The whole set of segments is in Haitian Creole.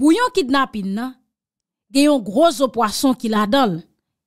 Pou yon kidnapin nan, gen yon gro zo poason ki la dal,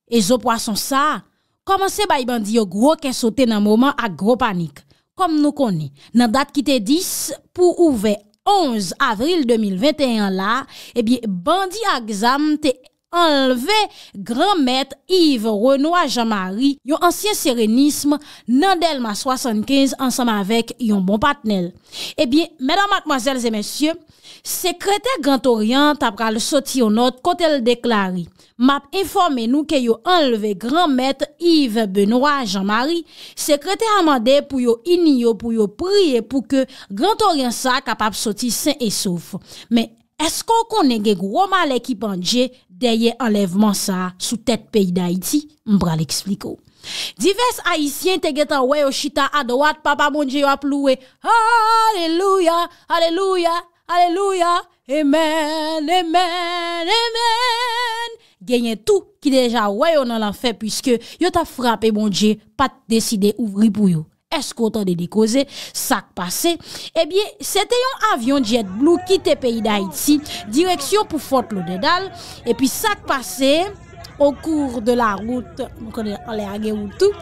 e zo poason sa, komanse bay bandi yo gro ke sote nan mouman ak gro panik. Kom nou koni, nan dat ki te dis, pou ouve 11 avril 2021 la, e bie bandi a gzam te enleve gran met Yves Renoy Jean-Marie, yon ansyen serenisme, nan del ma 75 ansam avek yon bon patnel. E bie, mèdan matmoazèl zè mèsyè, Sekreter Grand Orient ap pral soti yo not kote l deklari Map informe nou ke yo enleve Gran Mètre Yves Benoit Jean-Marie Sekreter Amande pou yo ini yo pou yo priye pou ke Grand Orient sa kapap soti sen e sof Me esko konen gen gwo mal ekip anje deye enleveman sa sou tet peyi da iti mpral ekspliko Dives haisyen teget anwe yo chita adowat papa mounje yo ap loue Alleluya, Alleluya Aleluya, emen, emen, emen Genyen tou ki deja wè yo nan la fè Piske yo ta frapè, bon diye, pat deside ouvri pou yo Eskotan de di koze, sak pase Ebyen, sete yon avyon jet blue ki te peyi da iti Direksyon pou Fort Lauderdale Epyi sak pase, okour de la route Mwen konen ale a gen woutou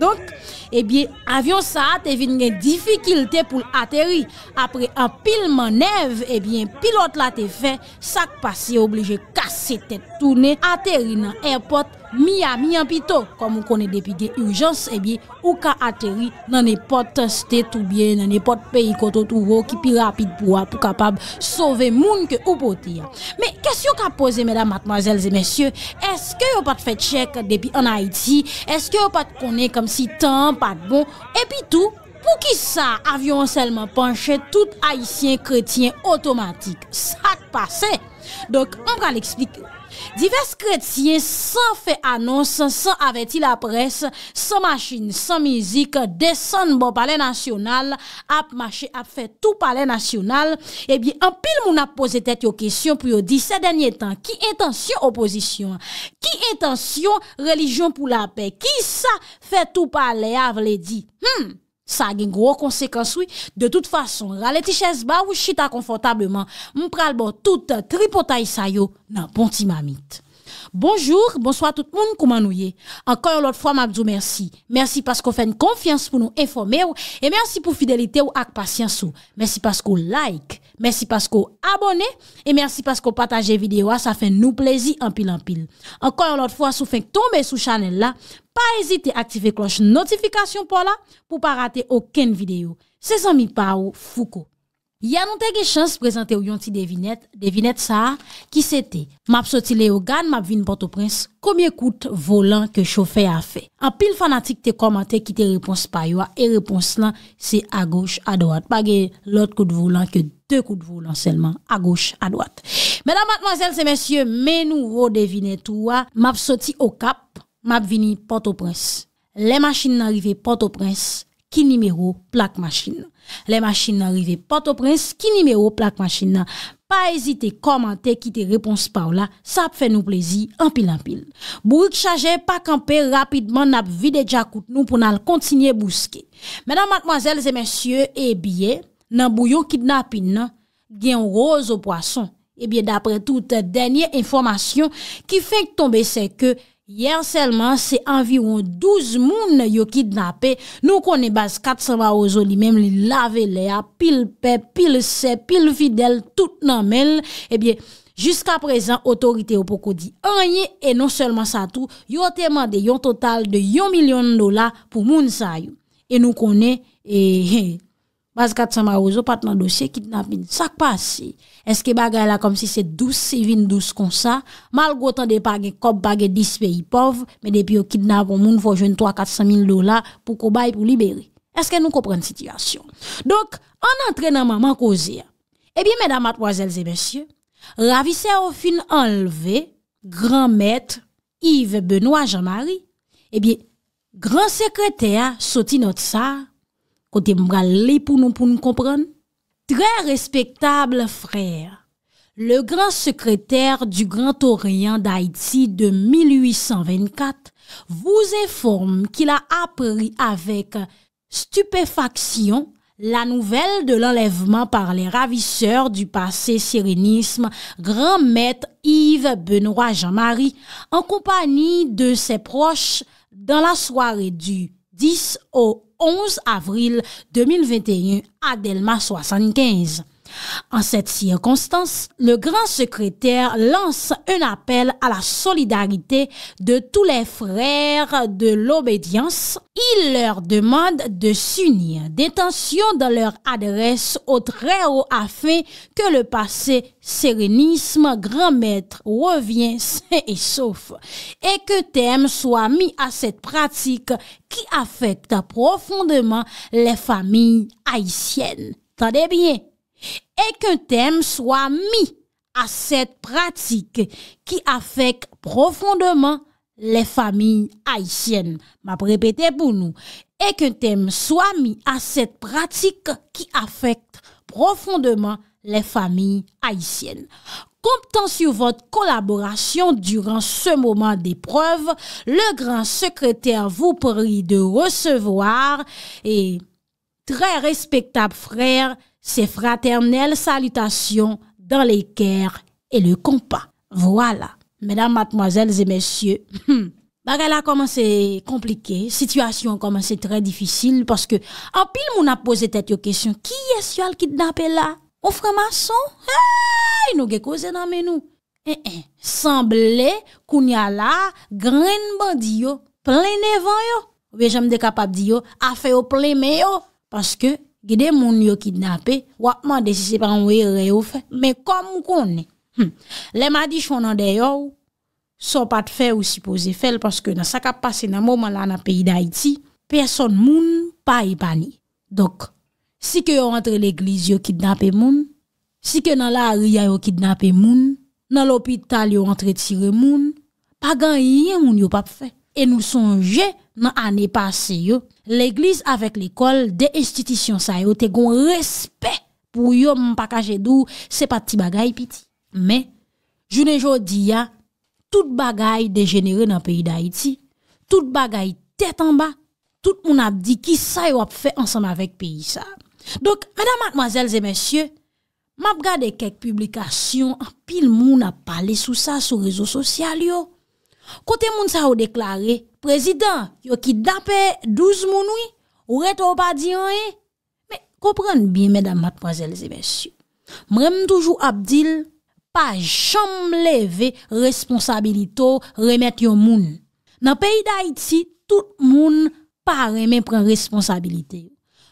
Donk, eh avyon sa a te vin gen difikilte pou ateri. Apre an pil manev, eh pilote la te fin, sak pasi oblije kase tete toune, ateri nan airport. mi eh bon? a mi an pi to, komon konen depi de urjans, ebi, ou ka ateri nan ne pot teste tou bien, nan ne pot peyi koto tou ro, ki pi rapit pou ap pou kapab sove moun ke ou poti. Me, kesyon ka pose, medan matmazelze, eske yo pat fè tchèk depi an Haiti, eske yo pat konen kom si tan, pat bon, epi tou, pou ki sa avyon selman panche tout Haitien-Kretien otomatik. Sak pase. Dok, an pral explik... Divers kretien san fe anons, san aveti la pres, san machin, san mizik, desan bon pale nasyonal, ap mache ap fe tou pale nasyonal, ebi an pil moun ap pose tet yo kesyon pou yo di se denye tan ki intensyon oposisyon, ki intensyon relijyon pou la pe, ki sa fe tou pale avle di. Hmm, Sa gen gro konsekansou, de tout fason, raleti ches ba ou chita konfotableman, mpral bo tout tripotay sayo nan pon ti mamit. Bonjour, bonsoit tout moun kouman nou ye. Ankon yon lot fwa, mabdou, mersi. Mersi paskou fèn konfians pou nou informe ou, e mersi pou fidelite ou ak pasyansou. Mersi paskou like, mersi paskou abone, e mersi paskou pataje videwa, sa fè nou plezi anpil anpil. Ankon yon lot fwa, sou fèn tombe sou chanel la. pa ezite aktive kloche notifikasyon pou la pou pa rate oken videyo. Se san mi pa ou fou ko. Yan nou te ge chans prezante ou yon ti devinet, devinet sa a, ki se te, map soti le ou gan map vin boto prins, komye kout volan ke choufe a fe. An pil fanatik te komante ki te repons pa yo a, e repons lan se a goch a doat. Pa ge lot kout volan ke de kout volan selman, a goch a doat. Menan matman sel se mensyen menouvo devinet ou a, map soti o kap. map vini Port-au-Prince. Le machine nan rive Port-au-Prince, ki nimeyo plak machine nan. Le machine nan rive Port-au-Prince, ki nimeyo plak machine nan. Pa ezite komante ki te repons pa ou la, sa ap fè nou plezi, anpil anpil. Bourouk chaje, pa kampe rapidman nap vide dja kout nou pou nan al kontinye bouske. Menan matmazel zè mensyo, e bie, nan bouyo kidnapin nan, gen rose ou poason. E eh bie, dapre tout denye informasyon ki fèk tombe se ke Yer selman, se anviron 12 moun yo kidnapè, nou konè bas katsava ozoli, mèm li lave le a, pil pe, pil se, pil fidèl, tout nan mèl, ebyè, jiska prezant, otorite yo pokodi, anye, e non selman sa tou, yo teman de yon total de yon milyon dola pou moun sayou, e nou konè, ehehe. Bas 400 marouzo pat nan dosye, kidnap mi. Sak pa si? Eske bagay la kom si se douz, se vin douz kon sa? Malgo tan de page kop bagay 10 peyi pov, me depi yo kidnap, on moun fwo jwen 3-400 mil dola pou kobay pou liberi. Eske nou koprenn situasyon? Dok, an antrenman man kozi ya. Ebi, mèdamat, wazèlze, mèsyè, ravise ou fin anleve, gran mèt, Yves, Benoît, Jean-Marie, ebi, gran sekreter, sa ti not sa, Côté pour nous, pour nous comprendre. Très respectable frère, le grand secrétaire du Grand Orient d'Haïti de 1824 vous informe qu'il a appris avec stupéfaction la nouvelle de l'enlèvement par les ravisseurs du passé sérénisme, grand maître Yves Benoît Jean-Marie, en compagnie de ses proches, dans la soirée du 10 au 11 avril 2021 à Delma 75. En cette circonstance, le grand secrétaire lance un appel à la solidarité de tous les frères de l'obédience. Il leur demande de s'unir Détention dans leur adresse au très haut afin que le passé sérénisme grand maître revient sain et sauf et que thème soit mis à cette pratique qui affecte profondément les familles haïtiennes. Tenez bien, et qu'un thème soit mis à cette pratique qui affecte profondément les familles haïtiennes. M'a répété pour nous. Et qu'un thème soit mis à cette pratique qui affecte profondément les familles haïtiennes. Comptant sur votre collaboration durant ce moment d'épreuve, le grand secrétaire vous prie de recevoir et très respectable frère Se fraternel salutasyon dan le kèr e hmm, le kompa. Voilà. Mèdam, matmoazèl, zè mèsyè, bagè la koman se komplike, sityasyon koman se trè difisyl paske apil moun apose tèt yo kèsyon ki yè syal kit napè la? O frè mason? Hei, nou gè ko zè nan menou? Hei, hei, sanble koun ya la gren bandi yo, plè nevan yo, ve jèm de kapap di yo, a fè yo plè me yo, paske hei, Gide moun yo kidnapè, wakman desi sepan mwen reyo fe, men kom mwen konen. Hm. Le madish mwen an dey yo, son pa te fe ou si pose fel, paske nan sakap pase nan mouman la nan peyi da iti, person moun pa ipani. E Dok, si ke yo rentre l'egliz yo kidnapè moun, si ke nan la ariya yo kidnapè moun, nan l'opital yo rentre tire moun, pa gan yin moun yo pap fe, e nou sonje moun. Nan ane pase yo, l'eglise avèk l'ekol de istitisyon sa yo te gon respè pou yo mpaka jèdou se pati bagay piti. Men, jounè jò di ya, tout bagay dejenere nan peyi da iti, tout bagay tèt anba, tout moun ap di ki sa yo ap fè ansanm avèk peyi sa. Donk, mèdam matmazèl zè mèsyè, mab gade kek publikasyon apil moun ap pale sou sa sou rezo sosyal yo. Kote moun sa ou deklare, prezident, yo ki dapè douz moun ou, ou reto pa diyon e? Me, koprenn biye, mèdamat, mwazèl, zè mèsyou. Mrem toujou Abdil, pa jom leve responsabilito remet yo moun. Nan peyi da iti, tout moun pa remen pren responsabilite.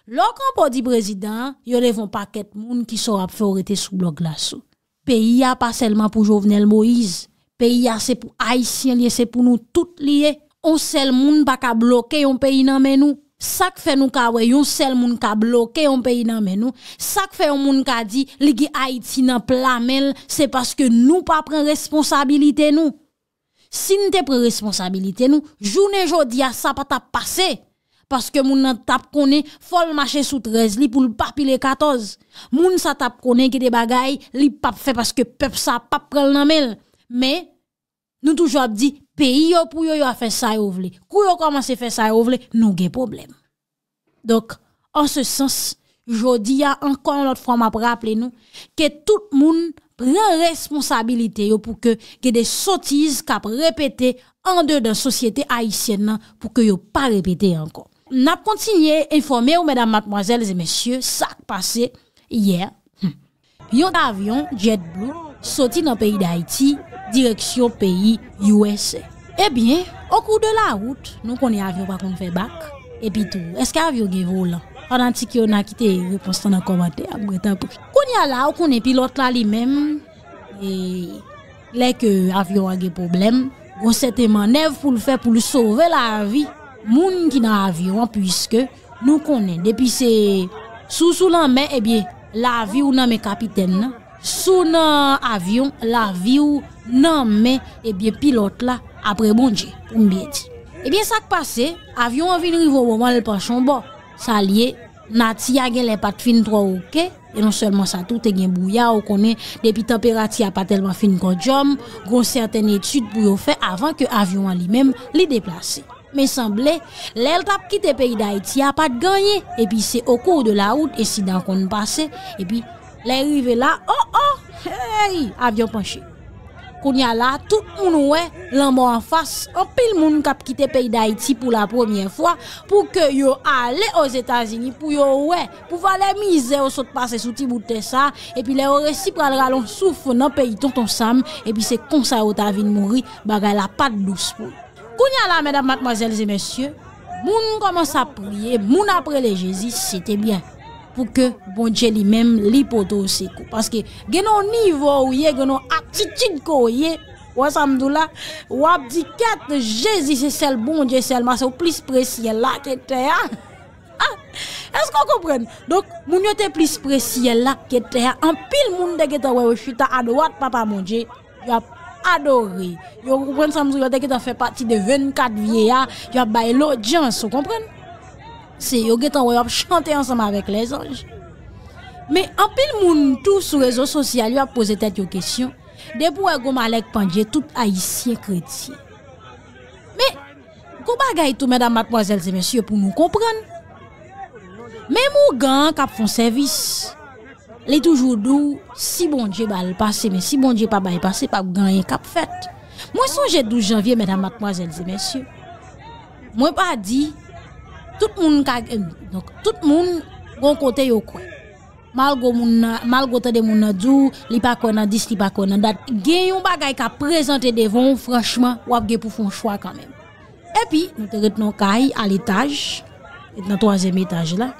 Lò kon po di prezident, yo levon paket moun ki sorap fè ou rete sou blok la sou. Peyi ya pa selman pou jovnel Moïse. Pey ya se pou Aisyenye, se pou nou tout liye. On sel moun pa ka bloke yon peyi nan men nou. Sak fe nou ka wey, on sel moun ka bloke yon peyi nan men nou. Sak fe yon moun ka di, li ki Aisyenye nan plamel, se paske nou pa pren responsabilite nou. Sin te pren responsabilite nou, jounen jodi a sa pa tap pase. Paske moun nan tap kone, fol mache sou trez li pou l pa pi le katoz. Moun sa tap kone ki de bagay, li pa fe paske pep sa pa prel nan men nou. men nou toujou ap di peyi yo pou yo yo a fè sa yo vle kou yo komanse fè sa yo vle, nou gen problem dok an se sens, jodi ya ankon anot fwa map rapple nou ke tout moun pren responsabilite yo pou ke ge de sotiz kap repete an de dan sosyete Haitien nan pou ke yo pa repete ankon. Nap kontinye informe ou mèdam matmoazèl zè mèsyè sak pase yè yon avyon JetBlue soti nan peyi d'Haiti Direksyon peyi US Ebyen, okou de la wout Nou konye avyon wakon fe bak Epi tou, eske avyon ge volan Anantik yo na kite, repos tan akomate Konye ala, konye pilot la li men e, Lè ke avyon ange problem Gon sete manev pou le fe Pou le sove la vi Moun ki nan avyon, pwiske Nou konye, depi se Sou sou lan men, ebyen La vi ou nan me kapiten nan Sou nan avyon, la vi ou nan men epye pilot la apre bonje pou mbe eti. Ebyen sak pase, avyon an vin rive waman el panchon bo. Sa liye, nati agen le pat fin tro ouke, e non selman sa tout e gen bouya ou konen depi temperati apat elman fin kon jom, kon certain etude pou yo fe avan ke avyon an li mem li deplase. Men sanble, lel tap kite peyi da eti apat ganyen, epi se okou de la oud esi dan kon pase, epi lel rive la, oh oh, hey, avyon panche. Kounya la, tout moun wè, lanbo an fas, an pil moun kap kite peyi da iti pou la premier fwa, pou ke yo ale o Zetazini, pou yo wè, pou fa le mize o sotpase sou ti boutè sa, epi le ore si pral ralon souf nan peyi ton ton sam, epi se konsa yo ta vin moun ri bagay la pat douz pou. Kounya la, mèdam, mackmazèlzè, mèsyè, moun koman sa priye, moun apre le Jezis, se te byen. pou ke bon dje li menm li poto ou se kou. Paske genon nivou ou ye, genon aksitid kou ou ye, wap samdou la, wap di kat jesise sel bon dje sel, mas yo plis presye la ke te ya. Ah! Esk kon kompren? Donk, moun yo te plis presye la ke te ya, an pil moun deke ta wewe fita adowat papa mon dje, yo ap adori. Yo kompren samdou yo deke ta fe pati de 24 vie ya, yo ap baye l'odjans, yo kompren? Se yo getan woy ap chante ansama vek le zanj. Me apil moun tou sou rezon sosyal, yo ap pose tet yo kesyon, debou e gom alek pandye tout aisyen kredsyen. Me, gom a gay tou, mèdam matmoazèl zèmèsyè, pou nou komprèn. Me mou gan kap fon servis. Le toujou dou, si bon dje bal pase, me si bon dje pa bay pase, pa ganye kap fèt. Mwen sonje 12 janvye, mèdam matmoazèl zèmèsyè. Mwen pa di, mwen pa di, Tout moun gon kote yo kwen. Malgo te de moun nan djou, li pa kwen nan, dis li pa kwen nan, dat gen yon bagay ka prezante devon, franchman, wap ge pou foun chwa kanmen. Epi, nou te ret nou kay al etaj, et nan toazem etaj la.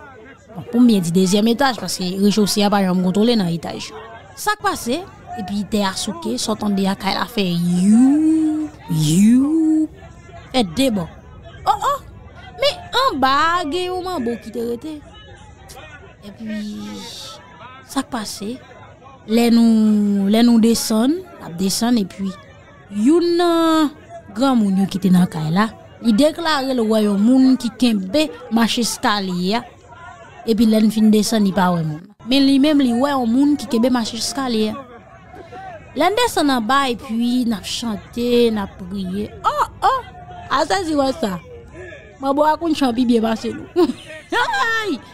Bon, Poum miye di dezyem etaj, paske rejousi ya bayan mgon tole nan etaj. Sa kwa se, epi te asuke, sotan de ya kay la fe yu, yu, et debon. Oh oh! Ba ge ou man bo ki te rete E pi Sak pase Len ou desen E pi Yon gran moun yo ki te nan ka la Li deklare le woy o moun Ki kembe mache skalia E pi len fin desen Ni pa woy moun Men li mem li woy o moun Ki kembe mache skalia Len desen nan ba e pi Nap chante, nap priye oh, oh, Asa ah, ziwa sa Mabou akoun chanpi biye basenou.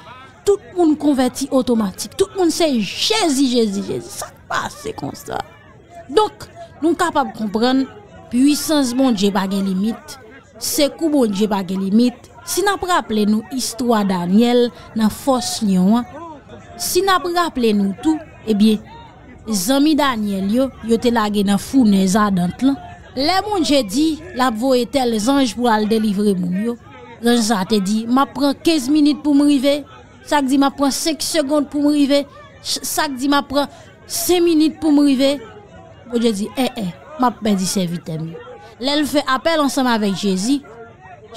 Tout moun konverti otomatik. Tout moun se jezi, jezi, jezi. Sak pa se konsta. Donk, nou kapab kompren, puysans bon je bagen limit, se kou bon je bagen limit, si nap rapple nou istwa Daniel, nan fos nyon. Si nap rapple nou tou, ebyen, eh zami Daniel yo, yo te lage nan foun e zadant lan. Le moun je di, la pvo etel zanj pou al delivre moun yo. Dan je sa te di, ma pren 15 minute pou m'rive. Sak di, ma pren 5 seconde pou m'rive. Sak di, ma pren 5 minute pou m'rive. Bo je di, e, eh, e, eh, ma pren 17 minute pou m'rive. Lèl fè apel ansame avèk Jezi.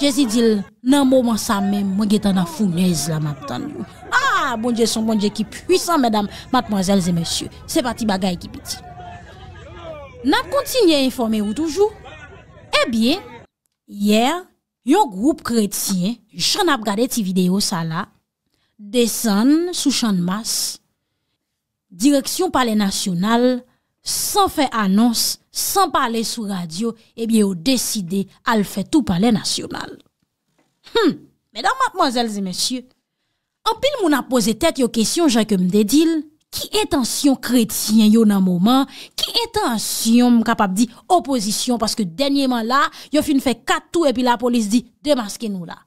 Jezi dil, nan mouman sa mèm, mwen getan nan founèz la matan. Ah, bonje son, bonje ki pwisan, mèdam, matmanjèl zè mèsyè. Se pati bagay ki piti. Na kontinye informe ou toujou, e eh bie, yèr, Yon group kretien, jen ap gade ti video sa la, desen sou chan mas, direksyon pale nasyonal, san fe annons, san pale sou radyo, eh ebyen ou deside al fe tou pale nasyonal. Medan matman zelzi mesye, an pil moun ap pose tet yo kesyon jay ke mde dil. Ki etansyon kretiyen yo nan mouman, ki etansyon m kapap di opozisyon paske denye man la, yo fin fe katou epi la polis di, demaske nou la.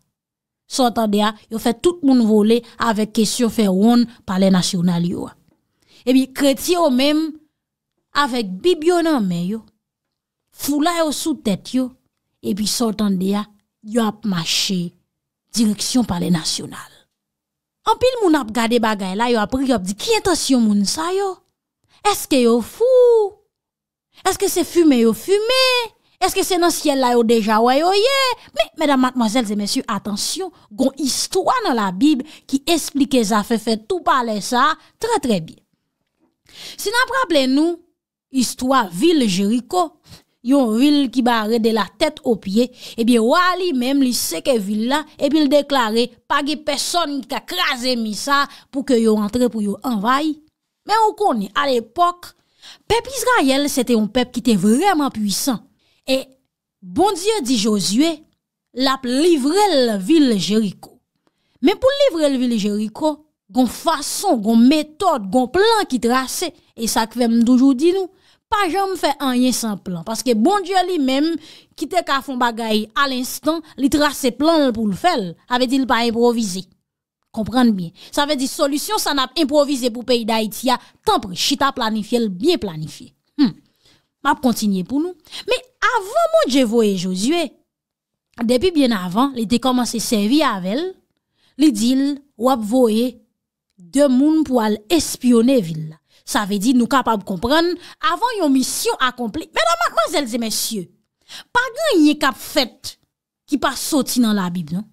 Sotan de ya, yo fe tout moun vole avek kesyon fe roun pale nasyonal yo. Epi kretiyen yo menm, avek bibyo nan men yo, fula yo sou tet yo, epi sotan de ya, yo ap mache direksyon pale nasyonal. Anpil moun ap gade bagay la yo apri yo ap di ki etasyon moun sa yo? Eske yo fou? Eske se fume yo fume? Eske se nan siel la yo deja woy yo ye? Me, medan matmazel de mesyu, atensyon, gon istwa nan la bib ki esplike za fefe tou pale sa, tre tre bi. Sinan prable nou, istwa vil jiriko. Yon vil ki bare eh de la tet opye Ebi wali mem li seke vil la Ebi il deklare Pagi peson ki akraze mi sa Pou ke yo rentre pou yo envaye Men ou koni al epok Pep Israel sete yon pep ki te vreman puisan E bondye di Josue Lap livre l vil Jericho Men pou livre l vil Jericho Gon fason, gon metode, gon plan ki trase E sa kvem doujou di nou pa jom fè anyen san plan, paske bon diyo li men, kite ka fon bagay, al instan, li trase plan pou l fel, avè di l pa improvise, komprende bien, sa vè di solusyon, sa nap improvise pou peyi da iti ya, tanpri, chita planifye l, bien planifye, hm, map kontinye pou nou, me avon moun dje voye Josue, depi bien avan, li te komanse servi avèl, li dil wap voye, de moun pou al espyone vil la, Sa ve di nou kapab kompren avan yon misyon akomple. Mèdamak, mazelze, mèsyè, pa gen yon kap fet ki pa soti nan la bib, nan?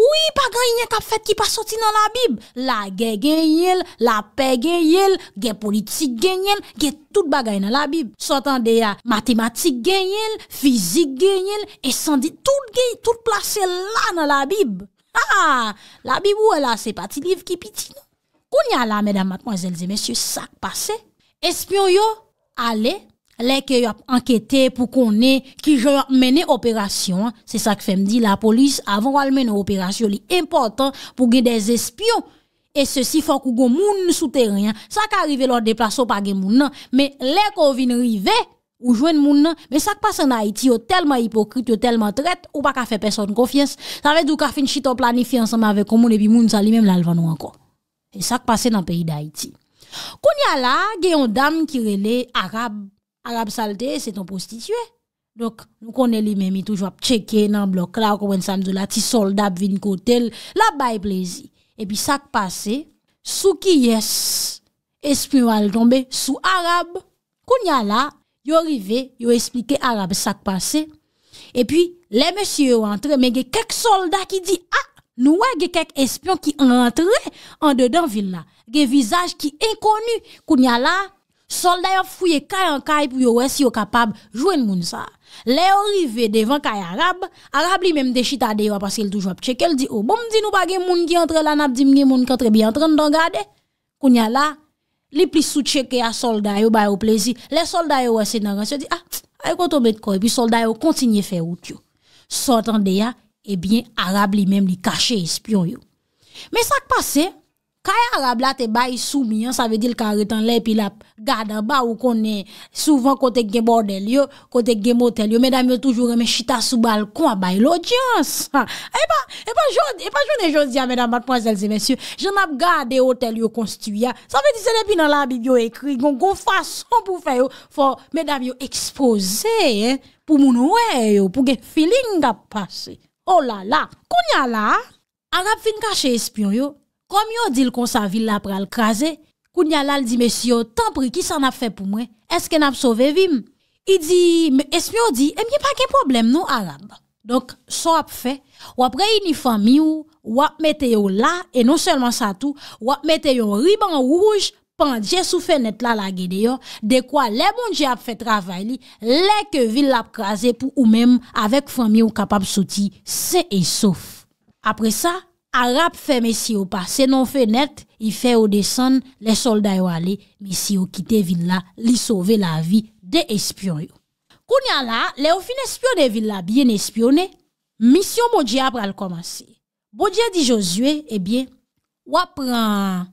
Ouye, pa gen yon kap fet ki pa soti nan la bib? La ge gen yel, la pe gen yel, gen politik gen yel, gen tout bagay nan la bib. Sotan de ya matematik gen yel, fizik gen yel, esan di tout ge, tout plase la nan ah, la bib. Ha, la bib ouwe la se pati liv ki piti, nan? Koun ya la, medan matman, zelze, mesye, sak pase, espyon yo ale, leke yo anketen pou konen ki jo menen operasyon, se sak fem di, la polis avon walmen operasyon li importan pou gen des espyon, e se si fok ou go moun sou teren, sak arive lor deplaso pa gen moun nan, me leke ou vin rive, ou jwen moun nan, me sak pase nan Haiti yo telman hipokrit, yo telman tret, ou pa ka fe peson konfians, sa ve dou ka fin chito planifiansan ma ve komoun epi moun, sa li mem la levano anko. E sak pase nan peyi da iti. Koun ya la, gen yon dam kirele, Arab, Arab salte, se ton prostitue. Dok, nou konen li mèmi toujwa p'cheke nan blok la, wèn san dou la ti solda p'vin kotel, la bay plezi. E pi sak pase, sou ki yes, espri wal tombe, sou Arab. Koun ya la, yo rive, yo esplike Arab sak pase. E pi, le mèsi yo antre, men gen kek solda ki di, a! Nous avons quelques espions qui rentrent en dedans ville là. Des visages qui inconnus. Qu'on y a là, soldats ont fouillé caille en caille pour voir si sont capables de jouer le monde ça. Les arrivés devant caille arabe, arabe lui même déchita de parce qu'il toujours check il dit oh bon dis nous pas gen monde qui entre là n'a pas dit monde qui entre bien en train de regarder. Qu'on y a là, li pli sous checker à soldats yo ba au plaisir. Les soldats yo c'est dans se dit ah, ay ko tomber de corps et puis soldats yo continuer faire route Sortant de ya, ebyen eh Arab li mèm li kache espyon yo. Mè sa k'pase, kaya Arab la te bay soumian, sa ve di l'karetan lèp il ap gada ba ou konè souvan kote gen bordel yo, kote gen motel yo, mè dam yo toujou remè chita sou balkon eh eh a bay l'odyans. Eba, eba joun e joun zia mè dam bat, mwen zèl zè mèsyou, joun ap gade hotel yo konstuya, sa ve di sè depi nan la biblio ekri, gongon fason pou fè yo, pou mè dam yo ekspose, pou moun wè yo, pou gen filin gap pase. Olala, oh koun nyal la, Arab vin kache espyon yo, kom yo dil konsa villa pral kaze, koun nyal la li di, mesyo, tan pri ki san ap fe pou mwen, eske nap sove vim? I di, espyon di, emye eh pa ke problem nou Arab? Donk, so ap fe, wap re inifan mi ou, wap mete yo la, e non selman sa tou, wap mete yo riban wouj. pandje sou fenet la la gede yo, dekwa le moun diap fe travay li, le ke vil la pkaze pou ou mem, avek fami ou kapap soti, se e sof. Apre sa, arap fe mesi yo pa, se non fenet, i fe ou desan, le solday yo ale, mesi yo kite vil la, li sove la vi de espion yo. Koun ya la, le ou fin espion de vil la, bien espion e, misyon moun diap pral komanse. Boudje di Josue, e bien, wap pran,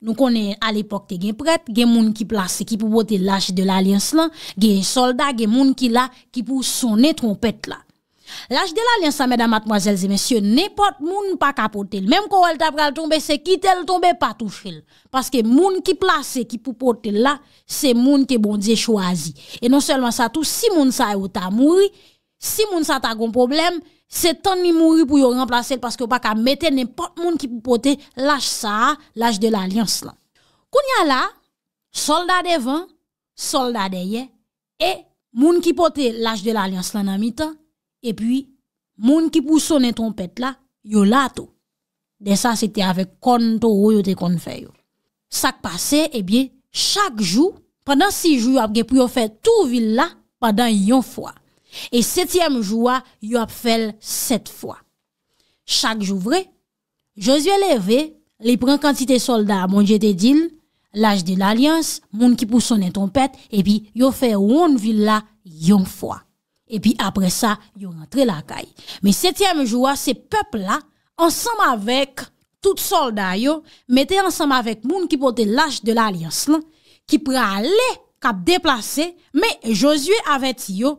Nou konen al epok te gen prèt, gen moun ki plase ki pou pote l'aj de l'alyens lan, gen soldat, gen moun ki la ki pou sonne trompèt la. L'aj de l'alyens sa, mèdam, matmoazèlze, mèsyon, ne pote moun pa kapote l. Mèm kon wèl ta pral tombe, se kitè l tombe, pa tou fèl. Paske moun ki plase ki pou pote l la, se moun ke bon diè chwazi. E non selman sa tou, si moun sa e ou ta mouri, si moun sa ta gon probleme, Se tan ni mouri pou yo remprasel paske baka meten nepot moun ki pou pote laj sa, laj de l'alyans lan. Koun ya la, soldade van, soldade ye, e moun ki pote laj de l'alyans lan nan mi tan, e pi moun ki pou sone tonpet la, yo la to. De sa, se te ave kon to ou yo te kon fe yo. Sak pase, e biye, chak jou, pandan si jou apge pou yo fe tou vil la, pandan yon fwa. E setièm joua, yo ap fel set fwa. Chak jou vre, Josue leve, li pren kantite solda a moun jete din, l'aj de l'alyans, moun ki pou sonen tonpet, e pi yo fe woun villa yon fwa. E pi apre sa, yo rentre la kay. Me setièm joua, se pepl la, ansam avek tout solda yo, mete ansam avek moun ki pote l'aj de l'alyans lan, ki pre ale kap deplase, me Josue avet yo,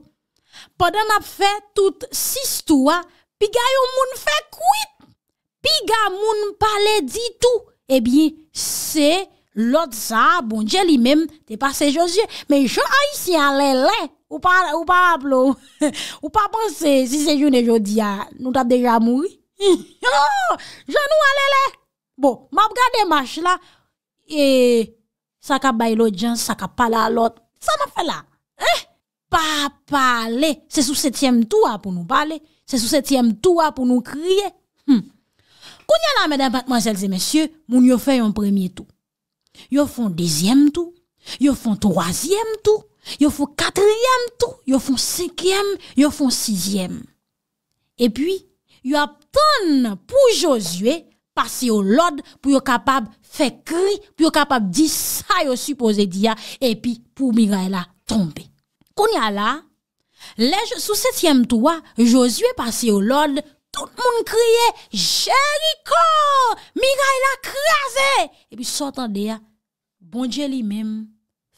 Poden ap fè tout si stouwa, pi ga yon moun fè kouit, pi ga moun pale di tou, e bin se lot sa, bon jè li men, te pase jòs jè, men jò ay si alele, ou pa ap lou, ou pa panse si se joun e jò di ya, nou ta deja moui, jò nou alele, bon, map gade mash la, e sa ka bay lo djan, sa ka pale alot, sa ma fè la, eh! pas parler. C'est sous septième tour pour nous parler. C'est sous septième tour pour nous crier. Hm. y Quand là, mesdames, mademoiselles et messieurs, mon fait un premier tour. Yo font deuxième tour. Yo font troisième tour. Yo font quatrième tour. Yo font cinquième. Yo font sixième. Et puis, ont attendent pour Josué passer au Lord pour être capable de faire cri, pour être capable de dire ça, vous supposé dire, et puis pour Miraela tomber. Kounya la, lej sou setyem touwa, Josue pase yo lod, tout moun kriye, Jericho, mi ga il akraze! E pi sotande ya, bondje li mem,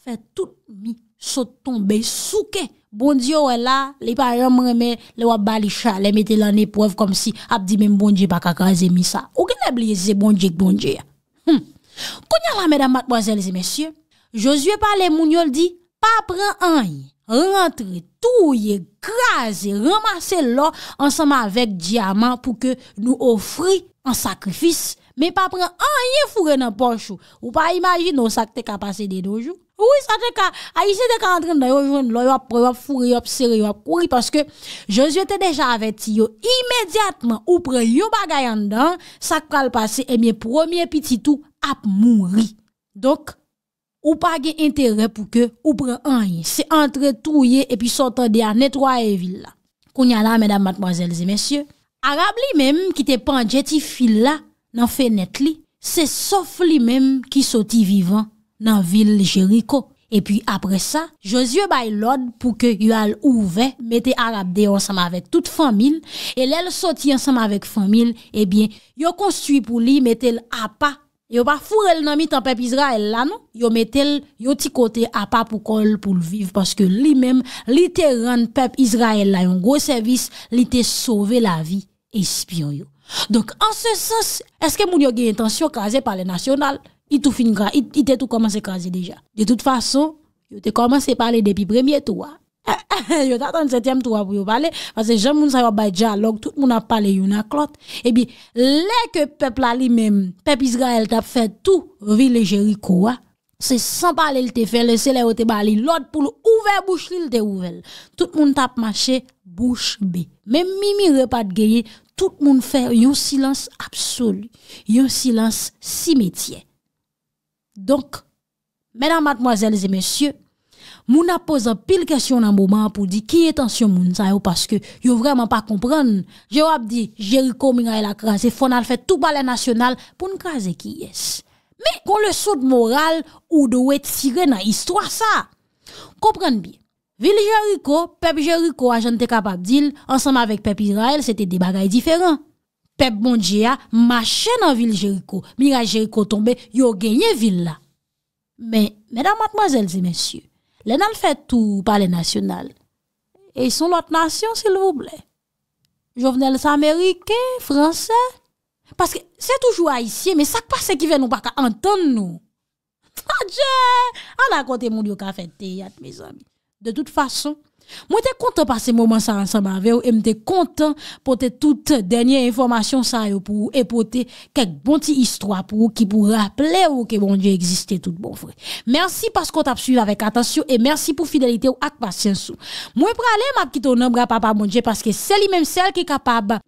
fe tout mi sotombe souke. Bondje wè la, li pa yon mremen, li wap bali chale, mette lan epwev kom si, ap di men bondje pa kakaze mi sa. Okin e bliye se bondje k bondje ya? Hm. Kounya la, medan matboazelize mesye, Josue pale moun yo ldi, Pa pren anye, rentre, touye, graze, ramase lor, ansama vek diyaman pou ke nou ofri an sakrifis. Me pa pren anye fure nan ponchou. Ou pa imajin nou sakte ka pase de dojou. Ou, sakte ka, ayise de ka antren dayo joun, lor yo ap fure, yo ap sere, yo ap kouri, paske Jezu te deja aveti yo imediatman, ou pren yo bagayan dan, sakpe al pase, e miye promye piti tou ap mouri. Donk, Ou pa gen entere pou ke ou pre anye. Se entre touye epi sotan de an netwa e villa. Koun yala, medam matmazelze, mesye. Arab li menm ki te pandjeti fil la nan fenet li, se sof li menm ki soti vivan nan vil Jericho. Epi apre sa, Josie bay lode pou ke yal ouve, mette Arab de yon saman vek tout famil, e lel soti yon saman vek famil, e bien, yo konstui pou li mette l'apa Yo pas fourré nan mitan peuple Israël là non, yo metel yo ti côté à pas pour pour le vivre parce que lui-même li te rend peuple Israël là un gros service, li te sauver la vie espion yo. Donc en ce sens, est-ce que moun yo gen intention casé par les national, Il tout fin il, tout commencé caser déjà. De toute façon, yo te commencé parler depuis premier tour. Yo ta 37e touwa pou yo pale Fase jen moun sa yo bay diyalog Tout moun ap pale yon ak lot E bi le ke pepl ali men Pepisga el tap fe tout Vi le jeri kouwa Se san pale l te fe Le se le o te bali Lot pou l ouve bouch li l te ouvel Tout moun tap mache bouch be Men mimi repad geye Tout moun fe yon silans absol Yon silans simetye Donk Menan matmoazelze mesyou Moun ap posa pil kesyon nan mouman pou di ki etansyon moun sa yo paske yo vreman pa komprenn. Je wap di, Jericho mi nga el akrasi, fon al fet tou balen nasyonal pou nkrasi ki yes. Me kon le soud moral ou do wet sire nan histwa sa. Komprenn bi. Vil Jericho, pep Jericho a jan te kapap dil, ansanm avik pep Israel, se te debagay diferan. Pep moun je ya, ma chen nan vil Jericho. Mi nga Jericho tombe, yo genye vil la. Me, medan matmazelze, mesyou, Lè nan fè tou pale nasyonal. E yon not nasyon, s'il vous blè. Jouvenel sa amerikè, fransè. Paske, sè toujou a isye, mè sak pa se ki vè nou baka, anton nou. Ta dje, an akote moun yo ka fè te yat, mè zon. De tout fason. Mwen te kontan pa se mouman sa ansan ba ve ou E mwen te kontan pote tout denye informasyon sa yo pou ou E pote kek bonti istwa pou ou Ki pou rappele ou ke bonje egziste tout bonfrey Mersi paskot ap suyla vek atasyon E mersi pou fidelite ou ak pasyensou Mwen prale map kitonob gra pa pa bonje Paske seli menm sel ki kapab